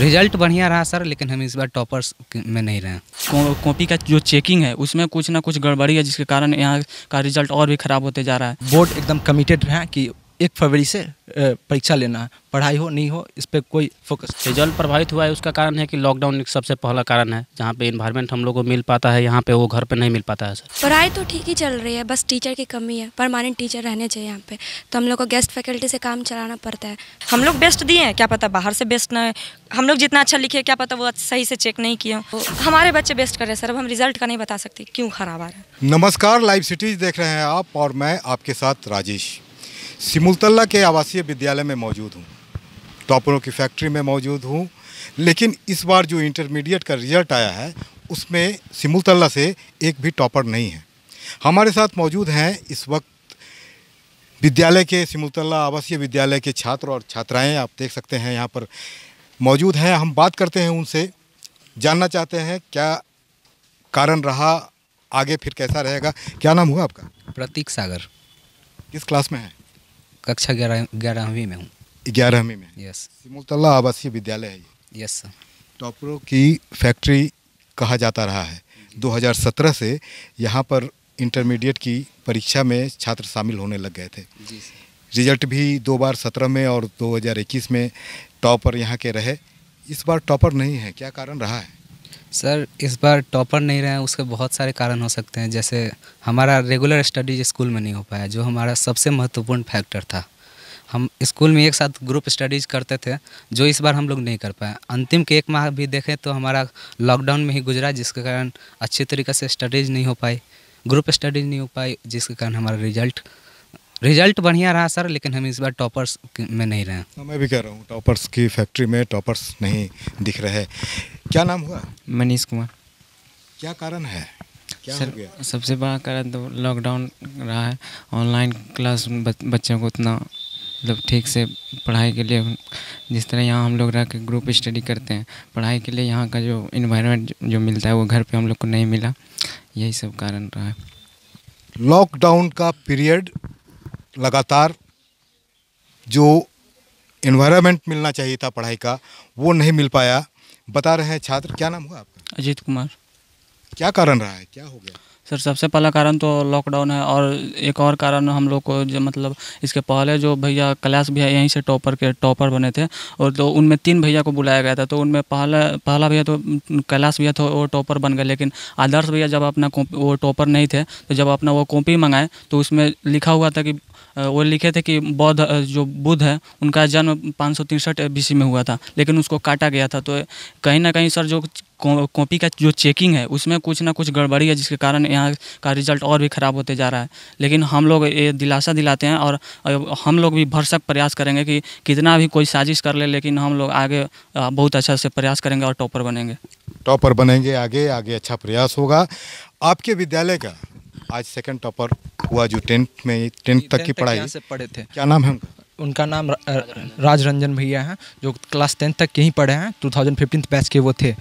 result बढ़िया रहा sir लेकिन हम इस बार टॉपर्स में नहीं रहे कॉपी का जो चेकिंग है उसमें कुछ ना कुछ गड़बड़ी है जिसके कारण यहाँ का रिजल्ट और भी खराब होते जा रहा है बोर्ड एकदम कमिटेड है कि एक फरवरी से परीक्षा लेना है पढ़ाई हो नहीं हो इस पर कोई फोकस रिजल्ट प्रभावित हुआ है उसका कारण है कि लॉकडाउन एक सबसे पहला कारण है जहाँ पे इन्वायरमेंट हम लोग को मिल पाता है यहाँ पे वो घर पे नहीं मिल पाता है सर पढ़ाई तो ठीक ही चल रही है बस टीचर की कमी है परमानेंट टीचर रहने चाहिए यहाँ पे तो हम लोग को गेस्ट फैकल्टी से काम चलाना पड़ता है हम लोग बेस्ट दिए हैं क्या पता बाहर से बेस्ट न हम लोग जितना अच्छा लिखे क्या पता वो सही से चेक नहीं किए तो हमारे बच्चे बेस्ट कर रहे हैं सर अब हम रिजल्ट का नहीं बता सकते क्यों खराब आ रहा है नमस्कार लाइव सिटीज देख रहे हैं आप और मैं आपके साथ राजेश सिमुलतला के आवासीय विद्यालय में मौजूद हूँ टॉपरों की फैक्ट्री में मौजूद हूँ लेकिन इस बार जो इंटरमीडिएट का रिजल्ट आया है उसमें सिमुलतला से एक भी टॉपर नहीं है हमारे साथ मौजूद हैं इस वक्त विद्यालय के सिमुलतल्ला आवासीय विद्यालय के छात्र और छात्राएं आप देख सकते हैं यहाँ पर मौजूद हैं हम बात करते हैं उनसे जानना चाहते हैं क्या कारण रहा आगे फिर कैसा रहेगा क्या नाम हुआ आपका प्रतीक सागर किस क्लास में है कक्षा ग्यारह ग्यारहवीं में हूँ ग्यारहवीं में यस सिमुलतला आवासीय विद्यालय है ये यस सर टॉपरों की फैक्ट्री कहा जाता रहा है 2017 से यहाँ पर इंटरमीडिएट की परीक्षा में छात्र शामिल होने लग गए थे रिजल्ट भी दो बार सत्रह में और 2021 में टॉपर यहाँ के रहे इस बार टॉपर नहीं है क्या कारण रहा है सर इस बार टॉपर नहीं रहे हैं उसके बहुत सारे कारण हो सकते हैं जैसे हमारा रेगुलर स्टडीज स्कूल में नहीं हो पाया जो हमारा सबसे महत्वपूर्ण फैक्टर था हम स्कूल में एक साथ ग्रुप स्टडीज करते थे जो इस बार हम लोग नहीं कर पाए अंतिम के एक माह भी देखें तो हमारा लॉकडाउन में ही गुजरा जिसके कारण अच्छे तरीके से स्टडीज नहीं हो पाई ग्रुप स्टडीज नहीं हो पाई जिसके कारण हमारा रिजल्ट रिजल्ट बढ़िया रहा सर लेकिन हम इस बार टॉपर्स में नहीं रहे हाँ, मैं भी कह रहा हूँ टॉपर्स की फैक्ट्री में टॉपर्स नहीं दिख रहे क्या नाम हुआ मनीष कुमार क्या कारण है क्या सर, हो गया सबसे बड़ा कारण तो लॉकडाउन रहा है ऑनलाइन क्लास बच्चों को उतना मतलब ठीक से पढ़ाई के लिए जिस तरह यहाँ हम लोग रह के ग्रुप स्टडी करते हैं पढ़ाई के लिए यहाँ का जो इन्वायरमेंट जो मिलता है वो घर पे हम लोग को नहीं मिला यही सब कारण रहा है लॉकडाउन का पीरियड लगातार जो इन्वायरमेंट मिलना चाहिए था पढ़ाई का वो नहीं मिल पाया बता रहे हैं छात्र क्या नाम हुआ आपका अजीत कुमार क्या कारण रहा है क्या हो गया सर सबसे पहला कारण तो लॉकडाउन है और एक और कारण हम लोग को जो मतलब इसके पहले जो भैया क्लास भैया यहीं से टॉपर के टॉपर बने थे और तो उनमें तीन भैया को बुलाया गया था तो उनमें पहला पहला भैया तो क्लास भैया था वो टॉपर बन गए लेकिन आदर्श भैया जब अपना वो टॉपर नहीं थे तो जब अपना वो कॉपी मंगाए तो उसमें लिखा हुआ था कि वो लिखे थे कि बौद्ध जो बुद्ध है उनका जन्म पाँच सौ तिरसठ सी में हुआ था लेकिन उसको काटा गया था तो कहीं ना कहीं सर जो कॉपी का जो चेकिंग है उसमें कुछ ना कुछ गड़बड़ी है जिसके कारण यहाँ का रिजल्ट और भी ख़राब होते जा रहा है लेकिन हम लोग ये दिलासा दिलाते हैं और हम लोग भी भरसक प्रयास करेंगे कि कितना भी कोई साजिश कर ले लेकिन हम लोग आगे बहुत अच्छा से प्रयास करेंगे और टॉपर बनेंगे टॉपर बनेंगे आगे आगे अच्छा प्रयास होगा आपके विद्यालय का आज सेकेंड टॉपर हुआ जो टेंथ में टेंथ तक की पढ़ाई से पढ़े थे क्या नाम है उनका उनका नाम राज रंजन भैया हैं जो क्लास टेंथ तक यहीं पढ़े हैं टू थाउजेंड फिफ्टीन बैच के वो थे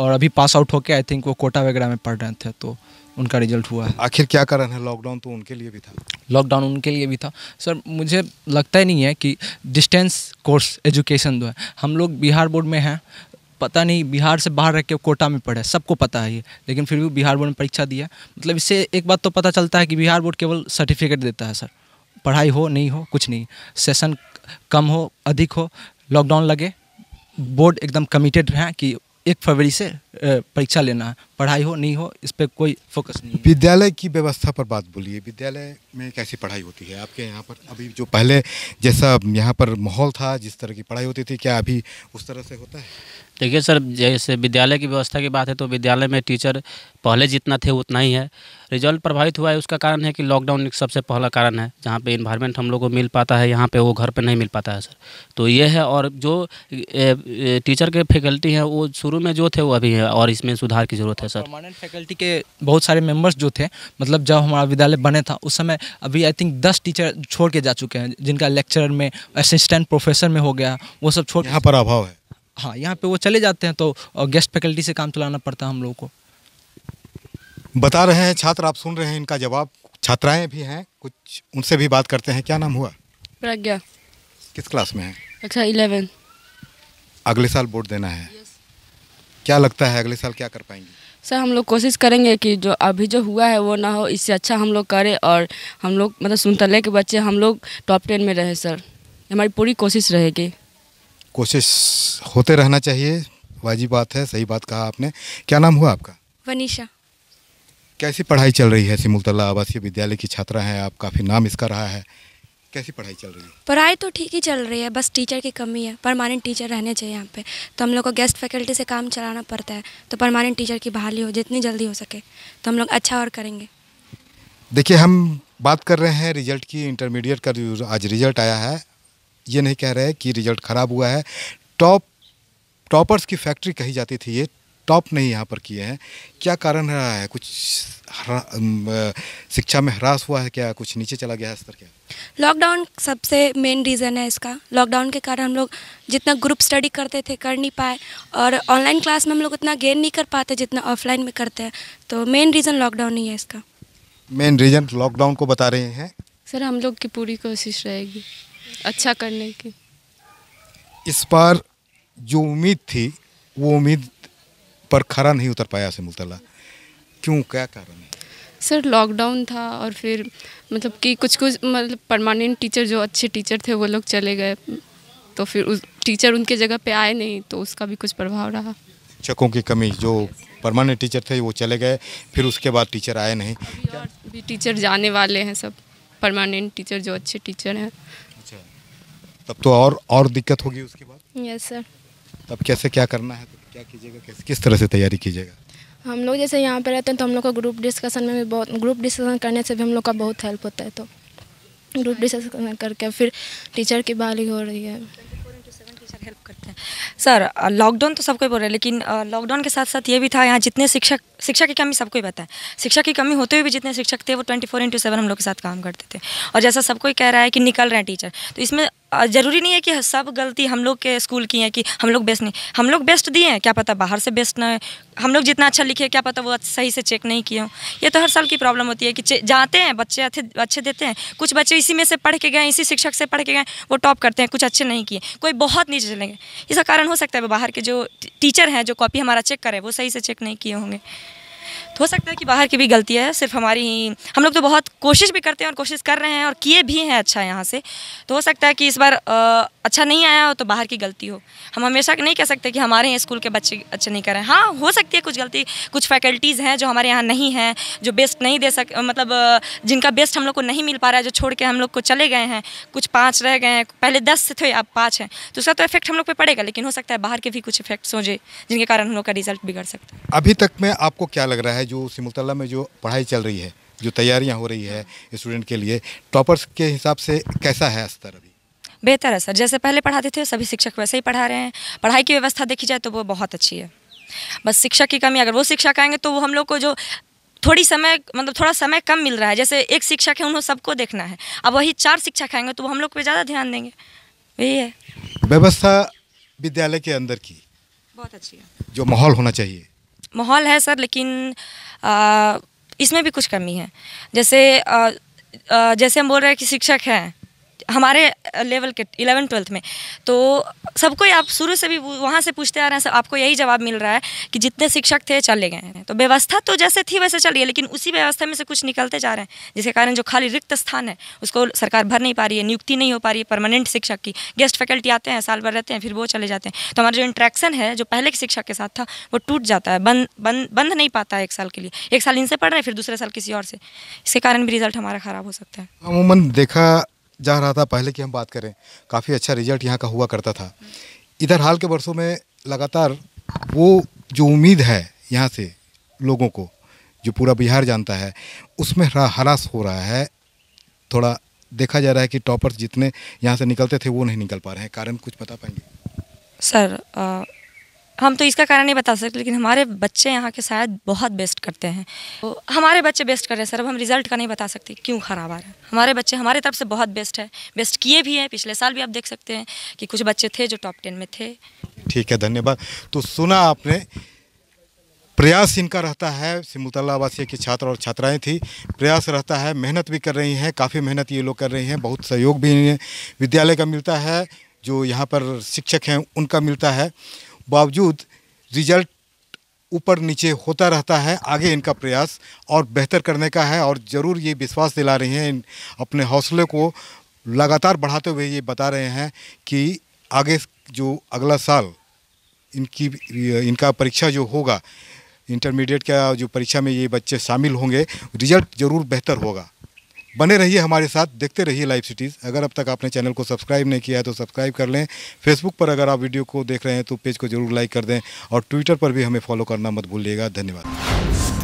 और अभी पास आउट होके आई थिंक वो कोटा वगैरह में पढ़ रहे थे तो उनका रिजल्ट हुआ है आखिर क्या कारण है लॉकडाउन तो उनके लिए भी था लॉकडाउन उनके लिए भी था सर मुझे लगता ही नहीं है कि डिस्टेंस कोर्स एजुकेशन जो है हम लोग बिहार बोर्ड में हैं पता नहीं बिहार से बाहर रह के कोटा में पढ़े सबको पता है ये लेकिन फिर भी बिहार बोर्ड में परीक्षा दिया मतलब इससे एक बात तो पता चलता है कि बिहार बोर्ड केवल सर्टिफिकेट देता है सर पढ़ाई हो नहीं हो कुछ नहीं सेशन कम हो अधिक हो लॉकडाउन लगे बोर्ड एकदम कमिटेड हैं कि एक फरवरी से परीक्षा लेना है पढ़ाई हो नहीं हो इस पर कोई फोकस नहीं विद्यालय की व्यवस्था पर बात बोलिए विद्यालय में कैसी पढ़ाई होती है आपके यहाँ पर अभी जो पहले जैसा यहाँ पर माहौल था जिस तरह की पढ़ाई होती थी क्या अभी उस तरह से होता है देखिए सर जैसे विद्यालय की व्यवस्था की बात है तो विद्यालय में टीचर पहले जितना थे उतना ही है रिजल्ट प्रभावित हुआ है उसका कारण है कि लॉकडाउन एक सबसे पहला कारण है जहाँ पे इन्वायरमेंट हम लोग को मिल पाता है यहाँ पे वो घर पे नहीं मिल पाता है सर तो ये है और जो टीचर के फैकल्टी हैं वो शुरू में जो थे वो अभी है और इसमें सुधार की ज़रूरत है सर परमानेंट फैकल्टी के बहुत सारे मेम्बर्स जो थे मतलब जब हमारा विद्यालय बने था उस समय अभी आई थिंक दस टीचर छोड़ के जा चुके हैं जिनका लेक्चर में असिस्टेंट प्रोफेसर में हो गया वो सब छोड़ यहाँ पर अभाव है हाँ यहाँ पे वो चले जाते हैं तो गेस्ट फैकल्टी से काम चलाना पड़ता है हम लोगों को बता रहे हैं छात्र आप सुन रहे हैं इनका जवाब छात्राएं भी हैं कुछ उनसे भी बात करते हैं क्या नाम हुआ प्रज्ञा किस क्लास में है अच्छा इलेवन अगले साल बोर्ड देना है क्या लगता है अगले साल क्या कर पाएंगे सर हम लोग कोशिश करेंगे कि जो अभी जो हुआ है वो ना हो इससे अच्छा हम लोग करें और हम लोग मतलब सुनतले के बच्चे हम लोग टॉप टेन में रहे सर हमारी पूरी कोशिश रहेगी कोशिश होते रहना चाहिए वाजिब बात है सही बात कहा आपने क्या नाम हुआ आपका वनीषा कैसी पढ़ाई चल रही है सिमुलतला आवासीय विद्यालय की छात्रा हैं आप काफ़ी नाम इसका रहा है कैसी पढ़ाई चल रही है पढ़ाई तो ठीक ही चल रही है बस टीचर की कमी है परमानेंट टीचर रहने चाहिए यहाँ पे तो हम लोग को गेस्ट फैकल्टी से काम चलाना पड़ता है तो परमानेंट टीचर की बहाली हो जितनी जल्दी हो सके तो हम लोग अच्छा और करेंगे देखिए हम बात कर रहे हैं रिजल्ट की इंटरमीडिएट का आज रिजल्ट आया है ये नहीं कह रहे कि रिजल्ट ख़राब हुआ है टॉप टॉपर्स की फैक्ट्री कही जाती थी ये टॉप नहीं यहाँ पर किए हैं क्या कारण रहा है कुछ शिक्षा में ह्रास हुआ है क्या कुछ नीचे चला गया है स्तर क्या लॉकडाउन सबसे मेन रीज़न है इसका लॉकडाउन के कारण हम लोग जितना ग्रुप स्टडी करते थे कर नहीं पाए और ऑनलाइन क्लास में हम लोग उतना गेन नहीं कर पाते जितना ऑफलाइन में करते हैं तो मेन रीज़न लॉकडाउन ही है इसका मेन रीज़न लॉकडाउन को बता रहे हैं सर हम लोग की पूरी कोशिश रहेगी अच्छा करने की इस बार जो उम्मीद थी वो उम्मीद पर खरा नहीं उतर पाया से मुतला क्यों क्या कारण है सर लॉकडाउन था और फिर मतलब कि कुछ कुछ मतलब परमानेंट टीचर जो अच्छे टीचर थे वो लोग चले गए तो फिर उस टीचर उनके जगह पे आए नहीं तो उसका भी कुछ प्रभाव रहा शिक्षकों की कमी जो परमानेंट टीचर थे वो चले गए फिर उसके बाद टीचर आए नहीं भी टीचर जाने वाले हैं सब परमानेंट टीचर जो अच्छे टीचर हैं तब तो और और दिक्कत होगी उसके बाद यस सर तब कैसे क्या करना है तो क्या कीजिएगा किस तरह से तैयारी कीजिएगा हम लोग जैसे यहाँ पर रहते हैं तो हम लोग का ग्रुप डिस्कशन में भी बहुत ग्रुप डिस्कशन करने से भी हम लोग का बहुत हेल्प होता है तो ग्रुप डिस्कशन करके फिर टीचर की बाली हो रही है हेल्प करते हैं सर लॉकडाउन तो सबको बोल रहे हैं लेकिन लॉकडाउन के साथ साथ ये भी था यहाँ जितने शिक्षक शिक्षा की कमी सबको ही पता है शिक्षा की कमी होते हुए भी जितने शिक्षक थे वो ट्वेंटी फोर इंटू सेवन हम लोग के साथ काम करते थे और जैसा सबको ही कह रहा है कि निकल रहे हैं टीचर तो इसमें ज़रूरी नहीं है कि सब गलती हम लोग के स्कूल की है कि हम लोग बेस्ट नहीं हम लोग बेस्ट दिए हैं क्या पता बाहर से बेस्ट ना हम लोग जितना अच्छा लिखे क्या पता वो सही से चेक नहीं किए ये तो हर साल की प्रॉब्लम होती है कि जाते हैं बच्चे अच्छे देते हैं कुछ बच्चे इसी में से पढ़ के गए इसी शिक्षक से पढ़ के गए वो टॉप करते हैं कुछ अच्छे नहीं किए कोई बहुत नीचे चले गए इसका कारण हो सकता है बाहर के जो टीचर हैं जो कॉपी हमारा चेक करें वो सही से चेक नहीं किए होंगे तो हो सकता है कि बाहर की भी गलती है सिर्फ हमारी ही हम लोग तो बहुत कोशिश भी करते हैं और कोशिश कर रहे हैं और किए भी हैं अच्छा यहाँ से तो हो सकता है कि इस बार आ, अच्छा नहीं आया हो तो बाहर की गलती हो हम हमेशा नहीं कह सकते कि हमारे यहाँ स्कूल के बच्चे अच्छे नहीं कर रहे हैं हाँ हो सकती है कुछ गलती कुछ फैकल्टीज़ हैं जो हमारे यहाँ नहीं हैं जो बेस्ट नहीं दे सक मतलब जिनका बेस्ट हम लोग को नहीं मिल पा रहा है जो छोड़ के हम लोग को चले गए हैं कुछ पाँच रह गए हैं पहले दस से थे अब पाँच हैं तो उसका तो इफेक्ट हम लोग पर पड़ेगा लेकिन हो सकता है बाहर के भी कुछ इफेक्ट्स हो जाए जिनके कारण हम लोग का रिजल्ट बिगड़ सकता है अभी तक में आपको क्या लगा लग रहा है जो सिमुलतला में जो पढ़ाई चल रही है जो तैयारियाँ हो रही है स्टूडेंट के लिए टॉपर्स के हिसाब से कैसा है स्तर अभी बेहतर है सर जैसे पहले पढ़ाते थे सभी शिक्षक वैसे ही पढ़ा रहे हैं पढ़ाई की व्यवस्था देखी जाए तो वो बहुत अच्छी है बस शिक्षक की कमी अगर वो शिक्षक आएंगे तो वो हम लोग को जो थोड़ी समय मतलब थोड़ा समय कम मिल रहा है जैसे एक शिक्षक है उन्होंने सबको देखना है अब वही चार शिक्षक आएंगे तो वो हम लोग पे ज़्यादा ध्यान देंगे यही है व्यवस्था विद्यालय के अंदर की बहुत अच्छी है जो माहौल होना चाहिए माहौल है सर लेकिन इसमें भी कुछ कमी है जैसे जैसे हम बोल रहे हैं कि शिक्षक हैं हमारे लेवल के इलेवन ट्वेल्थ में तो सबको आप शुरू से भी वहाँ से पूछते आ रहे हैं सब आपको यही जवाब मिल रहा है कि जितने शिक्षक थे चले गए हैं तो व्यवस्था तो जैसे थी वैसे चल रही है लेकिन उसी व्यवस्था में से कुछ निकलते जा रहे हैं जिसके कारण जो खाली रिक्त स्थान है उसको सरकार भर नहीं पा रही है नियुक्ति नहीं हो पा रही है परमानेंट शिक्षक की गेस्ट फैकल्टी आते हैं साल भर रहते हैं फिर वो चले जाते हैं तो हमारा जो इंट्रैक्शन है जो पहले के शिक्षक के साथ था वो टूट जाता है बंद बंद बंद नहीं पाता है एक साल के लिए एक साल इनसे पढ़ रहे हैं फिर दूसरे साल किसी और से इसके कारण भी रिजल्ट हमारा ख़राब हो सकता है अमूमन देखा जा रहा था पहले की हम बात करें काफ़ी अच्छा रिजल्ट यहाँ का हुआ करता था इधर हाल के वर्षों में लगातार वो जो उम्मीद है यहाँ से लोगों को जो पूरा बिहार जानता है उसमें हरास हो रहा है थोड़ा देखा जा रहा है कि टॉपर्स जितने यहाँ से निकलते थे वो नहीं निकल पा रहे हैं कारण कुछ बता पाएंगे सर हम तो इसका कारण नहीं बता सकते लेकिन हमारे बच्चे यहाँ के शायद बहुत बेस्ट करते हैं तो हमारे बच्चे बेस्ट कर रहे हैं सर अब हम रिजल्ट का नहीं बता सकते क्यों खराब आ रहा है हमारे बच्चे हमारे तरफ से बहुत बेस्ट है बेस्ट किए भी हैं पिछले साल भी आप देख सकते हैं कि कुछ बच्चे थे जो टॉप टेन में थे ठीक है धन्यवाद तो सुना आपने प्रयास इनका रहता है सिमुतला के की छात्र और छात्राएं थी प्रयास रहता है मेहनत भी कर रही हैं काफ़ी मेहनत ये लोग कर रही हैं बहुत सहयोग भी विद्यालय का मिलता है जो यहाँ पर शिक्षक हैं उनका मिलता है बावजूद रिजल्ट ऊपर नीचे होता रहता है आगे इनका प्रयास और बेहतर करने का है और ज़रूर ये विश्वास दिला रही हैं अपने हौसले को लगातार बढ़ाते हुए ये बता रहे हैं कि आगे जो अगला साल इनकी इनका परीक्षा जो होगा इंटरमीडिएट का जो परीक्षा में ये बच्चे शामिल होंगे रिजल्ट ज़रूर बेहतर होगा बने रहिए हमारे साथ देखते रहिए लाइव सिटीज़ अगर अब तक आपने चैनल को सब्सक्राइब नहीं किया है तो सब्सक्राइब कर लें फेसबुक पर अगर आप वीडियो को देख रहे हैं तो पेज को जरूर लाइक कर दें और ट्विटर पर भी हमें फॉलो करना मत भूलिएगा धन्यवाद